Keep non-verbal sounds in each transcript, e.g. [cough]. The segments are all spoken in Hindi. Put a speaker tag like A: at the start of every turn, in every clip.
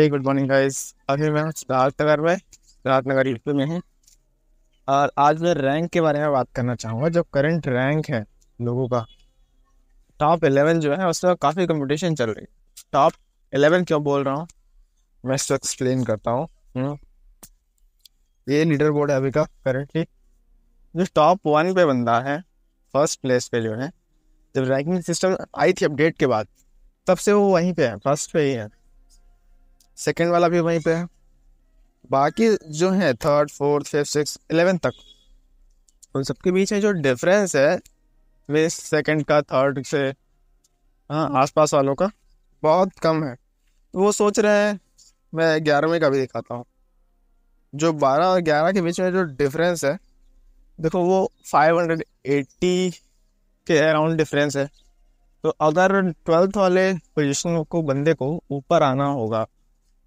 A: है गुड मॉर्निंग गाइस अभी मैं सिद्धार्थ नगर में सिद्धार्थ नगर यूपी में हूँ और आज मैं रैंक के बारे में बात करना चाहूँगा जो करंट रैंक है लोगों का टॉप एलेवन जो है उसमें काफ़ी कंपटीशन चल रही है टॉप एलेवन क्यों बोल रहा हूँ मैं इसको एक्सप्लेन करता हूँ हम्म। ये लीडर बोर्ड है अभी का करेंटली जो टॉप वन पे बंदा है फर्स्ट प्लेस पे जो है जब रैंकिंग सिस्टम आई थी अपडेट के बाद तब से वो वहीं पे है फर्स्ट पे ही है सेकेंड वाला भी वहीं पे है बाकी जो है third fourth fifth six eleven तक उन सबके बीच में जो डिफरेंस है वे सेकेंड का थर्ड से हाँ, हाँ आसपास वालों का बहुत कम है वो सोच रहे हैं मैं ग्यारहवें का भी दिखाता हूँ जो बारह और ग्यारह के बीच में जो डिफरेंस है देखो वो फाइव हंड्रेड एट्टी के अराउंड डिफरेंस है तो अगर ट्वेल्थ वाले पोजिशन को बंदे को ऊपर आना होगा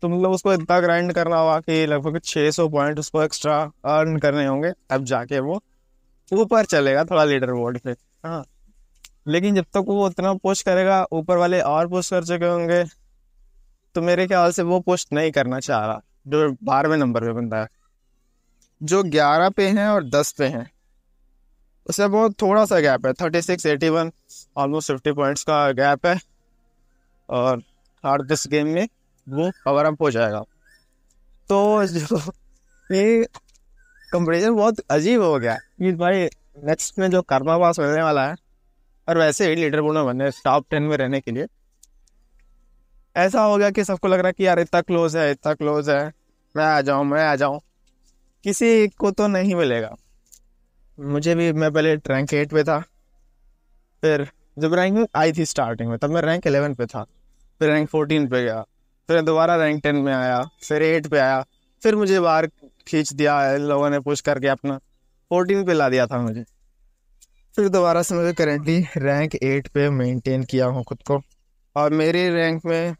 A: तो मतलब उसको इतना ग्राइंड करना होगा कि लगभग 600 पॉइंट उसको एक्स्ट्रा अर्न करने होंगे तब जाके वो ऊपर चलेगा थोड़ा लीडर बोर्ड पे हाँ लेकिन जब तक वो उतना पोस्ट करेगा ऊपर वाले और पोस्ट कर चुके होंगे तो मेरे ख्याल से वो पोस्ट नहीं करना चाह रहा जो बारहवें नंबर पे बनता है जो ग्यारह पे हैं और दस पे हैं उससे बहुत थोड़ा सा गैप है thirty six eighty one almost fifty points का गैप है और हर दिस गेम में वो पावर अप हो जाएगा तो जो ये कंपटीशन बहुत अजीब हो गया कि भाई नेक्स्ट में जो कर्मा पास होने वाला है और वैसे ही लीडर बोर्ड में बने टॉप टेन में रहने के लिए ऐसा हो गया कि सबको लग रहा है कि यार इतना क्लोज है इतना क्लोज है मैं आ जाऊँ मैं आ जाऊँ किसी को तो नहीं मिलेगा मुझे भी मैं पहले रैंक एट पे था फिर जब रैंक आई थी स्टार्टिंग में तब मैं रैंक एलेवन पे था फिर रैंक फोर्टीन पे गया फिर दोबारा रैंक टेन में आया फिर एट पे आया फिर मुझे बाहर खींच दिया इन लोगों ने पुश करके अपना फोर्टीन पे ला दिया था मुझे फिर दोबारा से मुझे करेंटली रैंक एट पे मेंटेन किया हूँ खुद को और मेरे रैंक में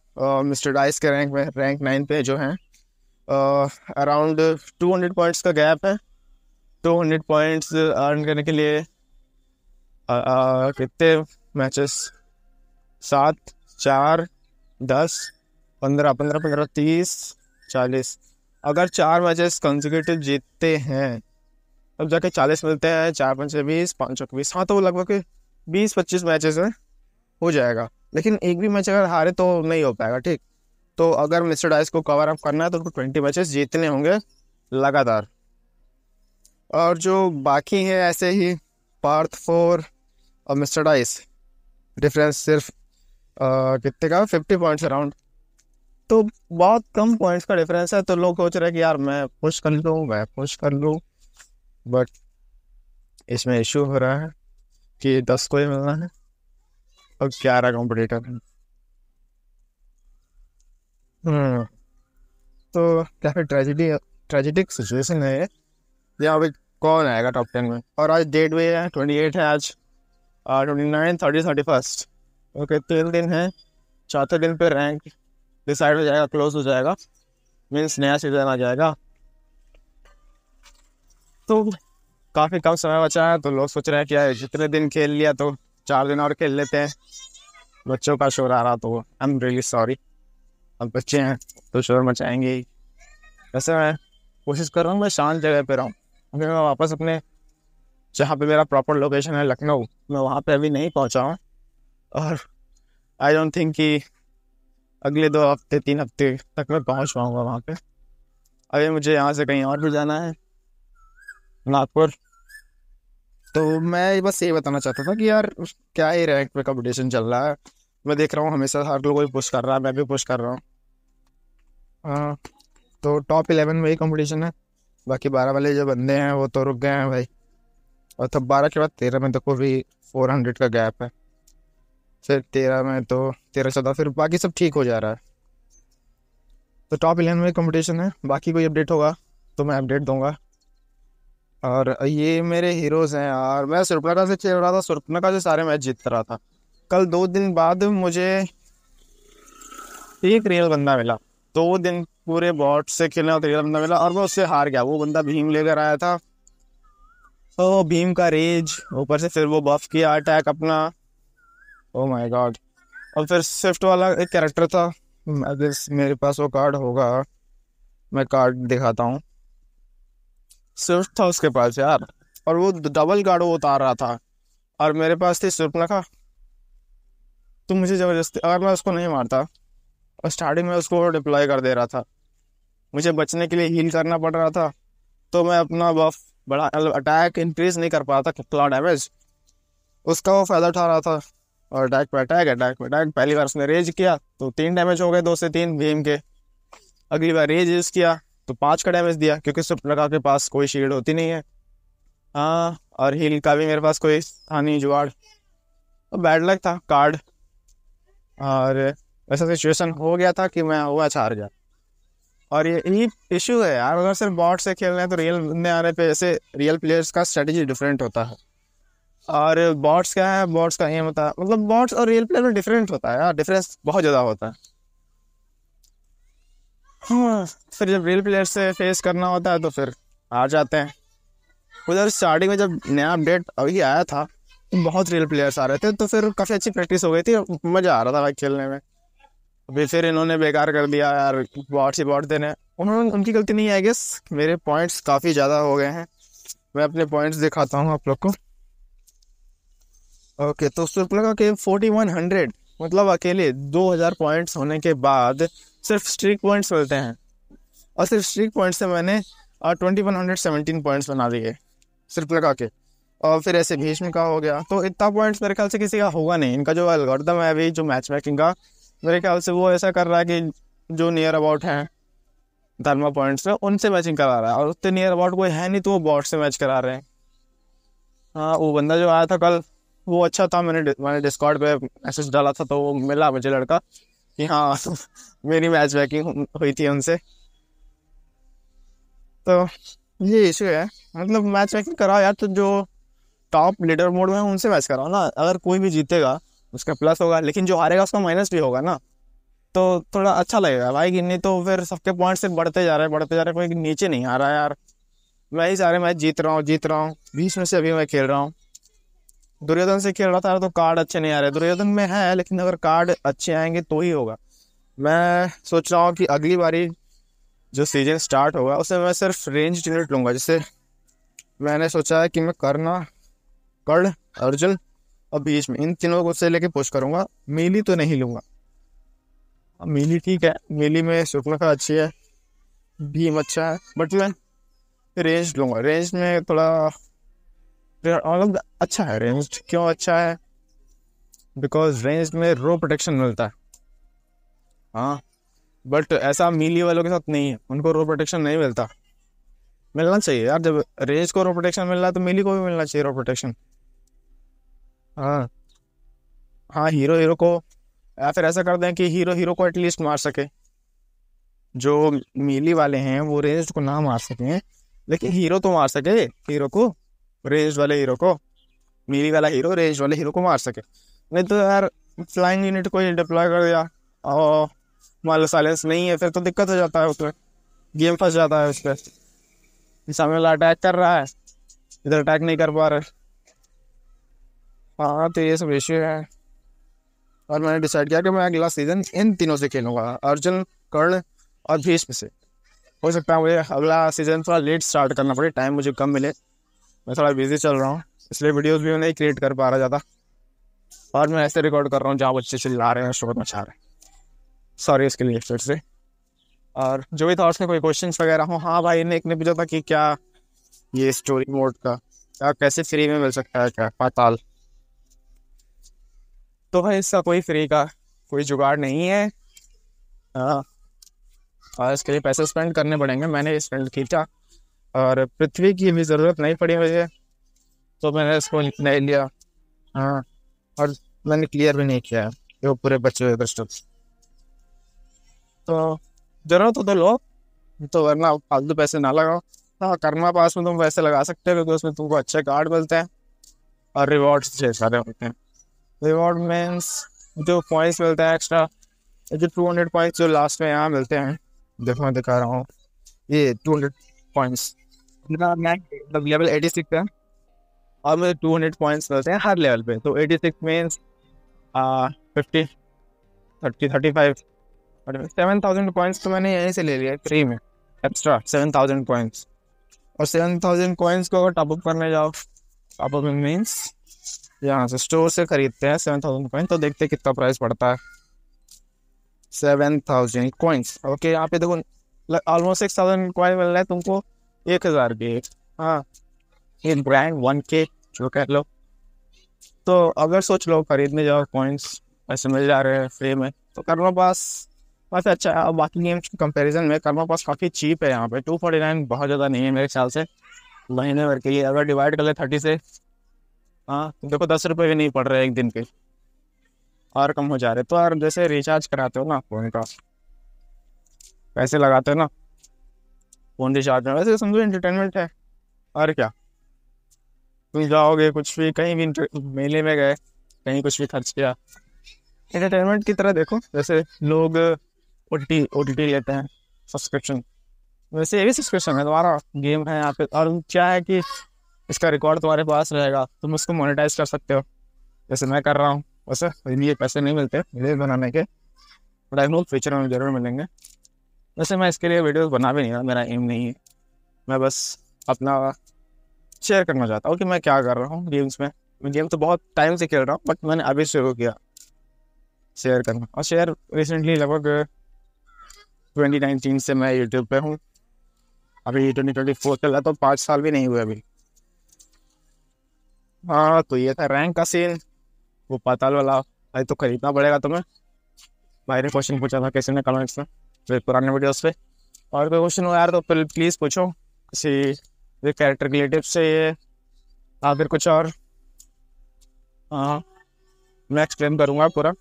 A: मिस्टर डाइस के रैंक में रैंक नाइन पे जो हैं अराउंड टू हंड्रेड पॉइंट्स का गैप है टू हंड्रेड पॉइंट्स अर्न करने के लिए कितने मैचेस सात चार दस पंद्रह पंद्रह पंद्रह तीस चालीस अगर चार मैचेस कंजिक्यूटिव जीतते हैं तब जाके चालीस मिलते हैं चार पाँच बीस पाँच सौ बीस हाँ तो लगभग बीस पच्चीस मैचेस में हो जाएगा लेकिन एक भी मैच अगर हारे तो नहीं हो पाएगा ठीक तो अगर मिस्टर डाइस को कवर अप करना है तो उनको ट्वेंटी मैचेस जीतने होंगे लगातार और जो बाकी है ऐसे ही पार्थ फोर और मिस्टर डाइस डिफरेंस सिर्फ कितने का फिफ्टी पॉइंट्स अराउंड तो बहुत कम पॉइंट्स का डिफरेंस है तो लोग सोच रहे हैं कि यार मैं पुश कर लूँ मैं पुश कर लूँ बट इसमें इशू हो रहा है कि दस को ही मिलना है और ग्यारह कॉम्पिटिटर हैं हम्म, तो फिर ट्रेजिडी ट्रेजिडिक सिचुएशन है ये अभी कौन आएगा टॉप टेन में और आज डेट भी है ट्वेंटी एट है आज twenty nine thirty thirty first okay तीन दिन है चौथे दिन पे रैंक डिसाइड हो जाएगा क्लोज हो जाएगा मीन्स नया सीजन आ जाएगा तो काफ़ी कम समय बचा है तो लोग सोच रहे हैं कि जितने दिन खेल लिया तो चार दिन और खेल लेते हैं बच्चों का शोर आ रहा तो आई एम रियली सॉरी अब बच्चे हैं तो शोर मचाएंगे ही वैसे मैं कोशिश कर रहा हूँ मैं शांत जगह पर रहूँ अभी मैं वापस अपने जहाँ पे मेरा प्रॉपर लोकेशन है लखनऊ मैं वहाँ पे अभी नहीं पहुँचा हूँ और आई डोंट थिंक कि अगले दो हफ्ते तीन हफ्ते तक मैं पहुंच पाऊँगा वहाँ पे अभी मुझे यहाँ से कहीं और भी जाना है नागपुर तो मैं बस ये बताना चाहता था कि यार क्या ही रैंक में कॉम्पिटिशन चल रहा है मैं देख रहा हूँ हमेशा हर लोग ही पुश कर रहा है मैं भी पुश कर रहा हूँ तो टॉप इलेवन में ही कॉम्पिटिशन है बाकी बारह वाले जो बंदे हैं वो तो रुक गए हैं भाई और तब बारह के बाद तेरह में देखो भी फोर हंड्रेड का गैप है फिर तेरह में तो तेरह चौदह फिर बाकी सब ठीक हो जा रहा है तो टॉप इलेवन में कंपटीशन है बाकी कोई अपडेट होगा तो मैं अपडेट दूंगा और ये मेरे हीरोज़ हैं यार मैं सुरपनका से खेल रहा था सुरपनका से सारे मैच जीत रहा था कल दो दिन बाद मुझे एक रियल बंदा मिला दो दिन पूरे बॉट से खेलने का रियल बंदा मिला और मैं उससे हार गया वो बंदा भीम लेकर आया था तो भीम का रेज ऊपर से फिर वो बफ किया अटैक अपना ओ माय गॉड और फिर स्विफ्ट वाला एक कैरेक्टर था अगर मेरे पास वो कार्ड होगा मैं कार्ड दिखाता हूँ स्विफ्ट था उसके पास यार और वो डबल कार्ड वो उतार रहा था और मेरे पास थी स्विफ्ट रखा तो मुझे ज़बरदस्ती अगर मैं उसको नहीं मारता और स्टार्टिंग में उसको डिप्लॉय कर दे रहा था मुझे बचने के लिए हील करना पड़ रहा था तो मैं अपना बफ बड़ा अटैक मतलब इंक्रीज़ नहीं कर पा रहा था कितना डैमेज उसका वो फ़ायदा उठा रहा था और अटैक पर अटैक अटैक पर अटैक पहली बार उसने रेज किया तो तीन डैमेज हो गए दो से तीन भीम के अगली बार रेज यूज़ किया तो पाँच का डैमेज दिया क्योंकि स्विफ्ट लगा के पास कोई शील्ड होती नहीं है हाँ और हील का भी मेरे पास कोई था नहीं जुगाड़ तो बैड लक था कार्ड और ऐसा सिचुएशन हो गया था कि मैं हुआ चार हार गया और ये यही इशू है यार अगर सिर्फ बॉट से खेल रहे हैं तो रियल बंदे आने पे ऐसे रियल प्लेयर्स का स्ट्रेटजी डिफरेंट होता है और बॉट्स क्या है बॉट्स का एम होता है मतलब बॉट्स और रियल प्लेयर में डिफरेंट होता है यार डिफरेंस बहुत ज़्यादा होता है हाँ फिर जब रियल प्लेयर से फेस करना होता है तो फिर हार जाते हैं उधर स्टार्टिंग में जब नया अपडेट अभी आया था बहुत रियल प्लेयर्स आ रहे थे तो फिर काफ़ी अच्छी प्रैक्टिस हो गई थी मज़ा आ रहा था भाई खेलने में अभी फिर इन्होंने बेकार कर दिया यार बॉट्स ही बॉट देने उन्होंने उनकी गलती नहीं आई गेस मेरे पॉइंट्स काफ़ी ज़्यादा हो गए हैं मैं अपने पॉइंट्स दिखाता हूँ आप लोग को ओके तो सिर्फ लगा के फोर्टी वन हंड्रेड मतलब अकेले दो हज़ार पॉइंट्स होने के बाद सिर्फ स्ट्रिक पॉइंट्स मिलते हैं और सिर्फ स्ट्रिक पॉइंट्स से मैंने twenty one hundred seventeen points बना दिए सिर्फ लगा के और फिर ऐसे भीष्म का हो गया तो इतना पॉइंट्स मेरे ख्याल से किसी का होगा नहीं इनका जो अलगर्दम है अभी जो मैच मेकिंग का मेरे ख्याल से वो ऐसा कर रहा है कि जो नियर अबाउट हैं धर्मा पॉइंट्स में उनसे मैचिंग करा रहा है और उतने नियर अबाउट कोई है नहीं तो वो बॉट से मैच करा रहे हैं हाँ वो बंदा जो आया था कल वो अच्छा था मैंने मैंने डिस्कॉर्ड पे मैसेज डाला था तो वो मिला मुझे लड़का कि हाँ [laughs] मेरी मैच बैकिंग हुई थी उनसे तो ये इशू है मतलब मैच बैकिंग कराओ यार तो जो टॉप लीडर मोड में उनसे मैच कराओ ना अगर कोई भी जीतेगा उसका प्लस होगा लेकिन जो हारेगा उसका माइनस भी होगा ना तो थोड़ा अच्छा लगेगा भाई कि नहीं तो फिर सबके पॉइंट से बढ़ते जा रहे हैं बढ़ते जा रहे हैं कोई नीचे नहीं आ रहा यार मैं ही सारे मैच जीत रहा हूँ जीत रहा हूँ बीस में से अभी मैं खेल रहा हूँ दुर्योधन से खेल रहा था तो कार्ड अच्छे नहीं आ रहे दुर्योधन में है लेकिन अगर कार्ड अच्छे आएंगे तो ही होगा मैं सोच रहा हूँ कि अगली बारी जो सीजन स्टार्ट होगा उसमें मैं सिर्फ रेंज यूनिट लूँगा जैसे मैंने सोचा है कि मैं करना कर्ण अर्जुन और बीच में इन तीनों को से लेके पुश करूँगा मेली तो नहीं लूँगा मेली ठीक है मेली में शुक्लखा अच्छी है भीम अच्छा है बट मैं रेंज लूँगा रेंज में थोड़ा अच्छा है रेंज क्यों अच्छा है बिकॉज रेंज में रो प्रोटेक्शन मिलता है हाँ बट ऐसा मीली वालों के साथ नहीं है उनको रो प्रोटेक्शन नहीं मिलता मिलना चाहिए यार जब रेंज को रो प्रोटेक्शन मिल रहा है तो मिली को भी मिलना चाहिए रो प्रोटेक्शन हाँ हाँ हीरो हीरो को या फिर ऐसा कर दें कि हीरो हीरो को एटलीस्ट मार सके जो मीली वाले हैं वो रेंज को ना मार सकें लेकिन हीरो तो मार सके हीरो को रेंज वाले हीरो को मीरी वाला हीरो रेंज वाले हीरो को मार सके नहीं तो यार फ्लाइंग यूनिट को डिप्लॉय कर दिया और मान लो साइलेंस नहीं है फिर तो दिक्कत हो जाता है उसमें गेम फंस जाता है उस पर सामने वाला अटैक कर रहा है इधर अटैक नहीं कर पा रहे हाँ तो ये सब इश्यू है और मैंने डिसाइड किया कि मैं अगला सीज़न इन तीनों से खेलूँगा अर्जुन कर्ण और भीष्म से हो सकता है मुझे अगला सीज़न थोड़ा लेट स्टार्ट करना पड़े टाइम मुझे कम मिले मैं थोड़ा बिजी चल रहा हूँ इसलिए वीडियोस भी नहीं क्रिएट कर पा रहा ज़्यादा और मैं ऐसे रिकॉर्ड कर रहा हूँ जहाँ बच्चे चिल्ला रहे हैं शोर मचा रहे हैं सॉरी इसके लिए फिर से और जो भी था उसमें कोई क्वेश्चन वगैरह हो हाँ भाई ने एक ने पूछा था कि क्या ये स्टोरी मोड का क्या कैसे फ्री में मिल सकता है क्या पाताल तो भाई इसका कोई फ्री का कोई जुगाड़ नहीं है हाँ। और इसके लिए पैसे स्पेंड करने पड़ेंगे मैंने स्पेंड किया और पृथ्वी की भी ज़रूरत नहीं पड़ी मुझे तो मैंने इसको नहीं लिया हाँ और मैंने क्लियर भी नहीं किया ये वो पूरे बच्चे हुए क्वेश्चन तो जरूरत हो तो लो तो वरना फालतू पैसे ना लगाओ हाँ कर्मा पास में तुम पैसे लगा सकते हो क्योंकि उसमें तुमको अच्छे कार्ड मिलते हैं और रिवॉर्ड्स ढेर सारे होते हैं रिवॉर्ड मीन्स जो पॉइंट्स मिलते हैं एक्स्ट्रा जो टू हंड्रेड पॉइंट्स जो लास्ट में यहाँ मिलते हैं देखो मैं दिखा रहा हूँ ये टू हंड्रेड पॉइंट्स लेवल मतलब 86 है और मुझे 200 पॉइंट्स मिलते हैं हर लेवल पे तो 86 means fifty thirty thirty five seven thousand points तो मैंने यहीं से ले लिया फ्री में एक्स्ट्रा सेवन थाउजेंड पॉइंट्स और सेवन थाउजेंड पॉइंट्स को अगर टॉपअप करने जाओ टॉपअप मीन्स यहाँ से स्टोर से खरीदते हैं सेवन थाउजेंड पॉइंट तो देखते हैं कितना प्राइस पड़ता है सेवन थाउजेंड कॉइन्स ओके यहाँ पे देखो ऑलमोस्ट सिक्स थाउजेंड कॉइन मिल रहा है तुमको एक हज़ार के हाँ एक ब्रांड वन के जो कह लो तो अगर सोच लो खरीदने जाओ पॉइंट्स ऐसे मिल जा रहे हैं फ्री में तो कर्मा पास काफ़ी अच्छा है और बाकी गेम्स कंपेरिजन में कर्मा पास काफ़ी चीप है यहाँ पे टू फोर्टी नाइन बहुत ज़्यादा नहीं है मेरे ख्याल से महीने भर के लिए अगर डिवाइड कर ले थर्टी से हाँ तो देखो दस रुपये भी नहीं पड़ रहे एक दिन के और कम हो जा रहे तो यार जैसे रिचार्ज कराते हो ना फोन का पैसे लगाते हो ना फोन रिचार्ज चार्ज वैसे तो समझो इंटरटेनमेंट है और क्या तुम जाओगे कुछ भी कहीं भी मेले में गए कहीं कुछ भी खर्च किया इंटरटेनमेंट की तरह देखो जैसे लोग O T O T T लेते हैं सब्सक्रिप्शन वैसे ये भी सब्सक्रिप्शन है तुम्हारा गेम है यहाँ पे और क्या है कि इसका रिकॉर्ड तुम्हारे पास रहेगा तुम उसको मोनेटाइज कर सकते हो जैसे मैं कर रहा हूँ वैसे ये पैसे नहीं मिलते वीडियो बनाने के बट आई नो फ्यूचर में जरूर मिलेंगे वैसे मैं इसके लिए वीडियोस बना भी नहीं रहा मेरा एम नहीं है मैं बस अपना शेयर करना चाहता हूँ कि मैं क्या कर रहा हूँ गेम्स में मैं गेम तो बहुत टाइम से खेल रहा हूँ बट मैंने अभी शुरू किया शेयर करना और शेयर रिसेंटली लगभग नाइनटीन से मैं यूट्यूब पे हूँ अभी ट्वेंटी ट्वेंटी फोर चल रहा तो पाँच साल भी नहीं हुए अभी हाँ तो ये था रैंक का सीन वो पाताल वाला अरे तो खरीदना पड़ेगा तुम्हें भाई ने क्वेश्चन पूछा था कैसे ने कमेंट्स में फिर पुराने वीडियोस पे और कोई क्वेश्चन हो यार तो फिर प्लीज़ पूछो किसी कैरेक्टर रिलेटिव से या फिर कुछ और हाँ मैं एक्सप्लेन करूँगा पूरा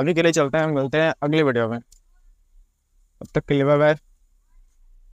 A: अभी के लिए चलते हैं मिलते हैं अगले वीडियो में अब तक के लिए बाय बाय